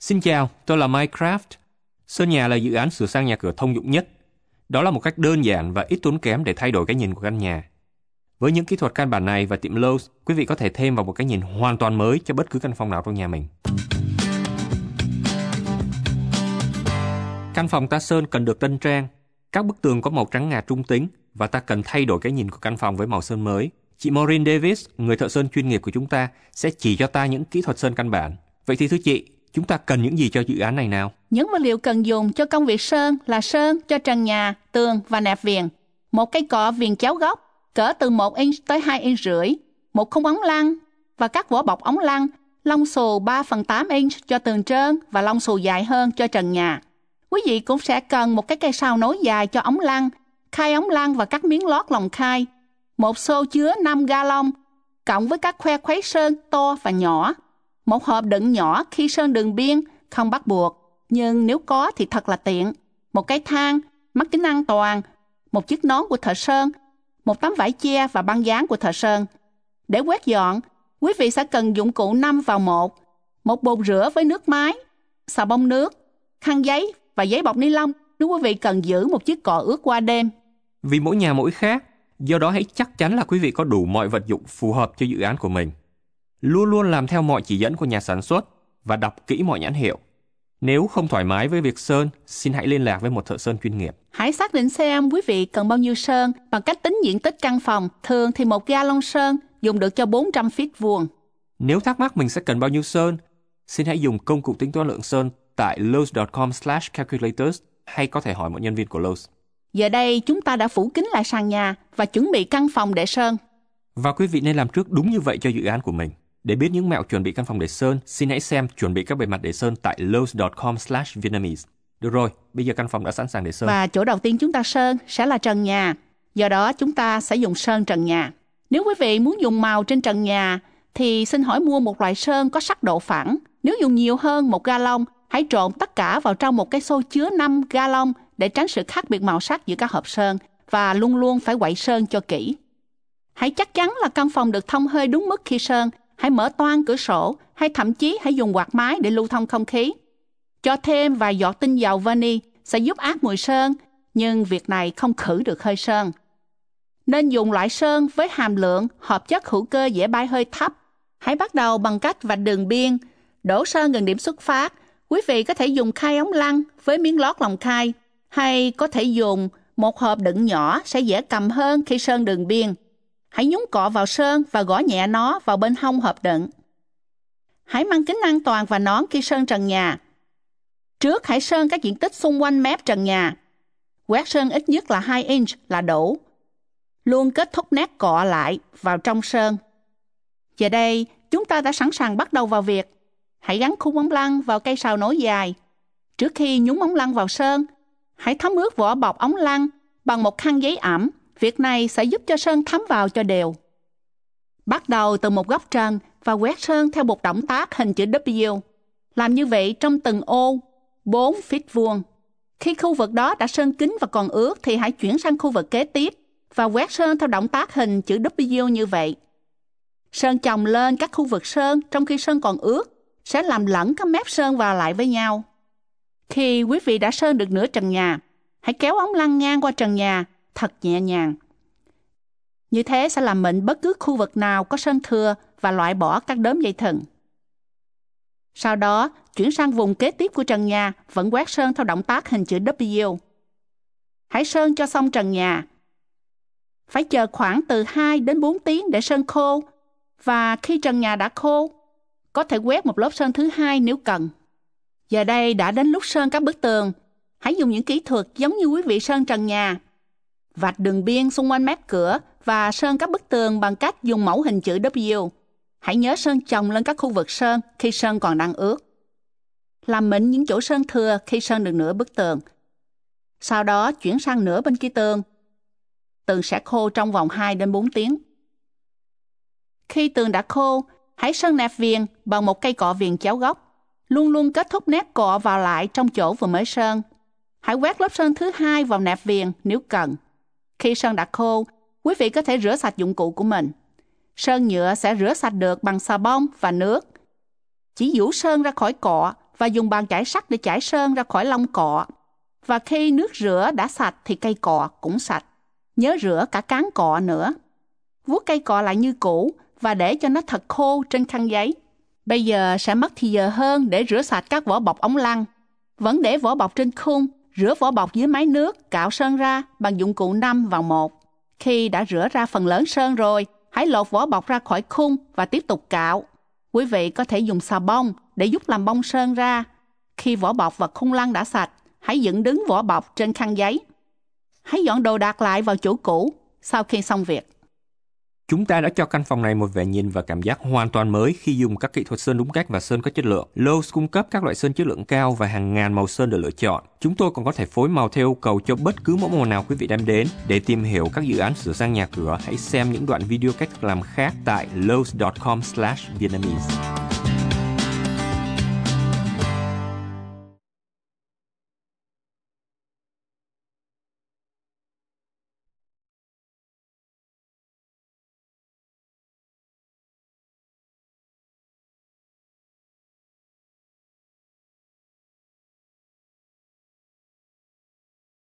Xin chào, tôi là Minecraft. Sơn nhà là dự án sửa sang nhà cửa thông dụng nhất. Đó là một cách đơn giản và ít tốn kém để thay đổi cái nhìn của căn nhà. Với những kỹ thuật căn bản này và tiệm Lowe's, quý vị có thể thêm vào một cái nhìn hoàn toàn mới cho bất cứ căn phòng nào trong nhà mình. Căn phòng ta sơn cần được tân trang. Các bức tường có màu trắng ngà trung tính và ta cần thay đổi cái nhìn của căn phòng với màu sơn mới. Chị Maureen Davis, người thợ sơn chuyên nghiệp của chúng ta, sẽ chỉ cho ta những kỹ thuật sơn căn bản. Vậy thì thưa chị, chúng ta cần những gì cho dự án này nào? Những vật liệu cần dùng cho công việc sơn là sơn cho trần nhà, tường và nẹp viền. Một cây cọ viền chéo góc, cỡ từ 1 inch tới 2 inch rưỡi, một khung ống lăng và các vỏ bọc ống lăng, lông xù 3 phần 8 inch cho tường trơn và lông xù dài hơn cho trần nhà. Quý vị cũng sẽ cần một cái cây sao nối dài cho ống lăng, khai ống lăng và các miếng lót lòng khai, một xô chứa 5 ga lông, cộng với các khoe khuấy sơn to và nhỏ, một hộp đựng nhỏ khi sơn đường biên, không bắt buộc, nhưng nếu có thì thật là tiện. Một cái thang, mắt kính an toàn, một chiếc nón của thợ sơn, một tấm vải che và băng dán của thợ sơn. Để quét dọn, quý vị sẽ cần dụng cụ năm vào một một bồn rửa với nước máy, xà bông nước, khăn giấy và giấy bọc ni lông nếu quý vị cần giữ một chiếc cọ ướt qua đêm. Vì mỗi nhà mỗi khác, do đó hãy chắc chắn là quý vị có đủ mọi vật dụng phù hợp cho dự án của mình luôn luôn làm theo mọi chỉ dẫn của nhà sản xuất và đọc kỹ mọi nhãn hiệu. Nếu không thoải mái với việc sơn, xin hãy liên lạc với một thợ sơn chuyên nghiệp. Hãy xác định xem quý vị cần bao nhiêu sơn bằng cách tính diện tích căn phòng. Thường thì một gallon sơn dùng được cho 400 feet vuông. Nếu thắc mắc mình sẽ cần bao nhiêu sơn, xin hãy dùng công cụ tính toán lượng sơn tại lowes.com/calculators hay có thể hỏi một nhân viên của Lowe's. Giờ đây chúng ta đã phủ kính lại sàn nhà và chuẩn bị căn phòng để sơn. Và quý vị nên làm trước đúng như vậy cho dự án của mình. Để biết những mẹo chuẩn bị căn phòng để sơn, xin hãy xem chuẩn bị các bề mặt để sơn tại lowes.com/vietnamese. Được rồi, bây giờ căn phòng đã sẵn sàng để sơn. Và chỗ đầu tiên chúng ta sơn sẽ là trần nhà. Do đó chúng ta sẽ dùng sơn trần nhà. Nếu quý vị muốn dùng màu trên trần nhà thì xin hỏi mua một loại sơn có sắc độ phẳng. Nếu dùng nhiều hơn một galon, hãy trộn tất cả vào trong một cái xô chứa 5 galon để tránh sự khác biệt màu sắc giữa các hộp sơn và luôn luôn phải quậy sơn cho kỹ. Hãy chắc chắn là căn phòng được thông hơi đúng mức khi sơn hãy mở toang cửa sổ hay thậm chí hãy dùng quạt máy để lưu thông không khí. Cho thêm vài giọt tinh dầu vani sẽ giúp át mùi sơn, nhưng việc này không khử được hơi sơn. Nên dùng loại sơn với hàm lượng hợp chất hữu cơ dễ bay hơi thấp. Hãy bắt đầu bằng cách vạch đường biên, đổ sơn gần điểm xuất phát. Quý vị có thể dùng khai ống lăn với miếng lót lòng khai hay có thể dùng một hộp đựng nhỏ sẽ dễ cầm hơn khi sơn đường biên. Hãy nhúng cọ vào sơn và gõ nhẹ nó vào bên hông hộp đựng. Hãy mang kính an toàn và nón khi sơn trần nhà. Trước hãy sơn các diện tích xung quanh mép trần nhà. Quét sơn ít nhất là 2 inch là đủ. Luôn kết thúc nét cọ lại vào trong sơn. Giờ đây, chúng ta đã sẵn sàng bắt đầu vào việc. Hãy gắn khung bóng lăn vào cây sào nối dài. Trước khi nhúng bóng lăn vào sơn, hãy thấm ướt vỏ bọc ống lăn bằng một khăn giấy ẩm Việc này sẽ giúp cho sơn thấm vào cho đều. Bắt đầu từ một góc trần và quét sơn theo một động tác hình chữ W. Làm như vậy trong từng ô 4 feet vuông. Khi khu vực đó đã sơn kín và còn ướt thì hãy chuyển sang khu vực kế tiếp và quét sơn theo động tác hình chữ W như vậy. Sơn chồng lên các khu vực sơn trong khi sơn còn ướt sẽ làm lẫn các mép sơn vào lại với nhau. Khi quý vị đã sơn được nửa trần nhà, hãy kéo ống lăn ngang qua trần nhà thật nhẹ nhàng. Như thế sẽ làm mịn bất cứ khu vực nào có sơn thừa và loại bỏ các đốm dây thần. Sau đó, chuyển sang vùng kế tiếp của trần nhà vẫn quét sơn theo động tác hình chữ W. Hãy sơn cho xong trần nhà. Phải chờ khoảng từ 2 đến 4 tiếng để sơn khô và khi trần nhà đã khô, có thể quét một lớp sơn thứ hai nếu cần. Giờ đây đã đến lúc sơn các bức tường. Hãy dùng những kỹ thuật giống như quý vị sơn trần nhà vạch đường biên xung quanh mép cửa và sơn các bức tường bằng cách dùng mẫu hình chữ W. Hãy nhớ sơn chồng lên các khu vực sơn khi sơn còn đang ướt. Làm mịn những chỗ sơn thừa khi sơn được nửa bức tường. Sau đó chuyển sang nửa bên kia tường. Tường sẽ khô trong vòng 2 đến 4 tiếng. Khi tường đã khô, hãy sơn nẹp viền bằng một cây cọ viền chéo góc. Luôn luôn kết thúc nét cọ vào lại trong chỗ vừa mới sơn. Hãy quét lớp sơn thứ hai vào nẹp viền nếu cần. Khi sơn đã khô, quý vị có thể rửa sạch dụng cụ của mình. Sơn nhựa sẽ rửa sạch được bằng xà bông và nước. Chỉ dũ sơn ra khỏi cọ và dùng bàn chải sắt để chải sơn ra khỏi lông cọ. Và khi nước rửa đã sạch thì cây cọ cũng sạch. Nhớ rửa cả cán cọ nữa. Vuốt cây cọ lại như cũ và để cho nó thật khô trên khăn giấy. Bây giờ sẽ mất thì giờ hơn để rửa sạch các vỏ bọc ống lăng. Vẫn để vỏ bọc trên khung Rửa vỏ bọc dưới máy nước, cạo sơn ra bằng dụng cụ 5 vào 1. Khi đã rửa ra phần lớn sơn rồi, hãy lột vỏ bọc ra khỏi khung và tiếp tục cạo. Quý vị có thể dùng xà bông để giúp làm bông sơn ra. Khi vỏ bọc và khung lăng đã sạch, hãy dựng đứng vỏ bọc trên khăn giấy. Hãy dọn đồ đạc lại vào chỗ cũ sau khi xong việc. Chúng ta đã cho căn phòng này một vẻ nhìn và cảm giác hoàn toàn mới khi dùng các kỹ thuật sơn đúng cách và sơn có chất lượng. Lowe's cung cấp các loại sơn chất lượng cao và hàng ngàn màu sơn để lựa chọn. Chúng tôi còn có thể phối màu theo yêu cầu cho bất cứ mẫu màu nào quý vị đem đến. Để tìm hiểu các dự án sửa sang nhà cửa, hãy xem những đoạn video cách làm khác tại lowes.com/vietnamese.